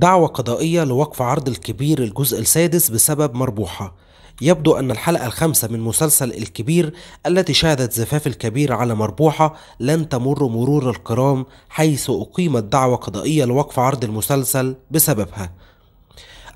دعوة قضائية لوقف عرض الكبير الجزء السادس بسبب مربوحة يبدو أن الحلقة الخامسة من مسلسل الكبير التي شهدت زفاف الكبير على مربوحة لن تمر مرور الكرام حيث أقيمت دعوة قضائية لوقف عرض المسلسل بسببها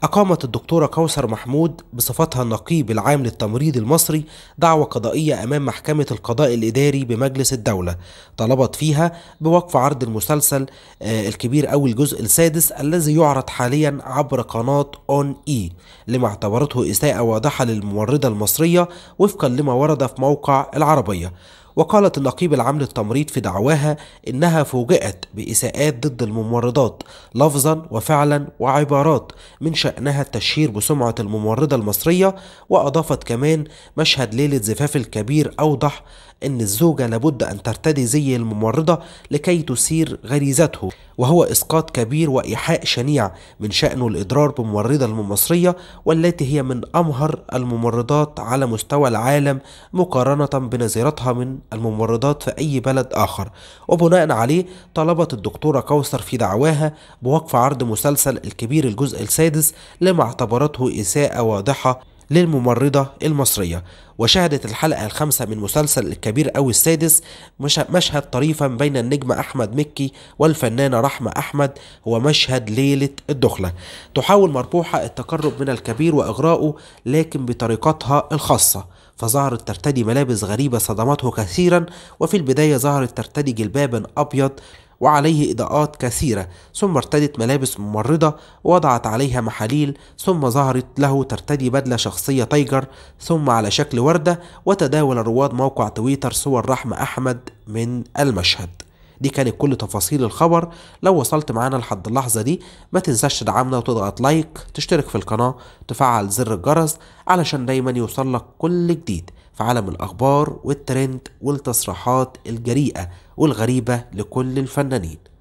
أقامت الدكتورة كوثر محمود بصفتها النقيب العام للتمريض المصري دعوة قضائية أمام محكمة القضاء الإداري بمجلس الدولة طلبت فيها بوقف عرض المسلسل آه، الكبير أو الجزء السادس الذي يعرض حاليا عبر قناة أون إي e، لما اعتبرته إساءة واضحة للممرضة المصرية وفقا لما ورد في موقع العربية وقالت النقيب العام للتمريض في دعواها إنها فوجئت بإساءات ضد الممرضات لفظا وفعلا وعبارات من شأنها التشهير بسمعة الممرضة المصرية وأضافت كمان مشهد ليلة زفاف الكبير أوضح إن الزوجة لابد أن ترتدي زي الممرضة لكي تثير غريزته وهو إسقاط كبير وإيحاء شنيع من شأنه الإضرار بممرضة المصرية والتي هي من أمهر الممرضات على مستوى العالم مقارنة بنظيرتها من الممرضات في أي بلد آخر وبناء عليه طلبت الدكتورة كوثر في دعواها بوقف عرض مسلسل الكبير الجزء السادس لما اعتبرته إساءة واضحة للممرضة المصرية وشهدت الحلقة الخامسة من مسلسل الكبير أو السادس مشهد طريفا بين النجم أحمد مكي والفنانة رحمة أحمد هو مشهد ليلة الدخلة تحاول مربوحة التقرب من الكبير وإغراءه لكن بطريقتها الخاصة فظهرت ترتدي ملابس غريبة صدمته كثيرا وفي البداية ظهرت ترتدي جلبابا أبيض وعليه إضاءات كثيرة ثم ارتدت ملابس ممرضة ووضعت عليها محاليل ثم ظهرت له ترتدي بدلة شخصية تايجر ثم على شكل وردة وتداول رواد موقع تويتر صور رحمة أحمد من المشهد دي كانت كل تفاصيل الخبر لو وصلت معانا لحد اللحظة دي ما تنساش تدعمنا وتضغط لايك تشترك في القناة تفعل زر الجرس علشان دايما يوصل لك كل جديد في عالم الأخبار والترند والتصريحات الجريئة والغريبة لكل الفنانين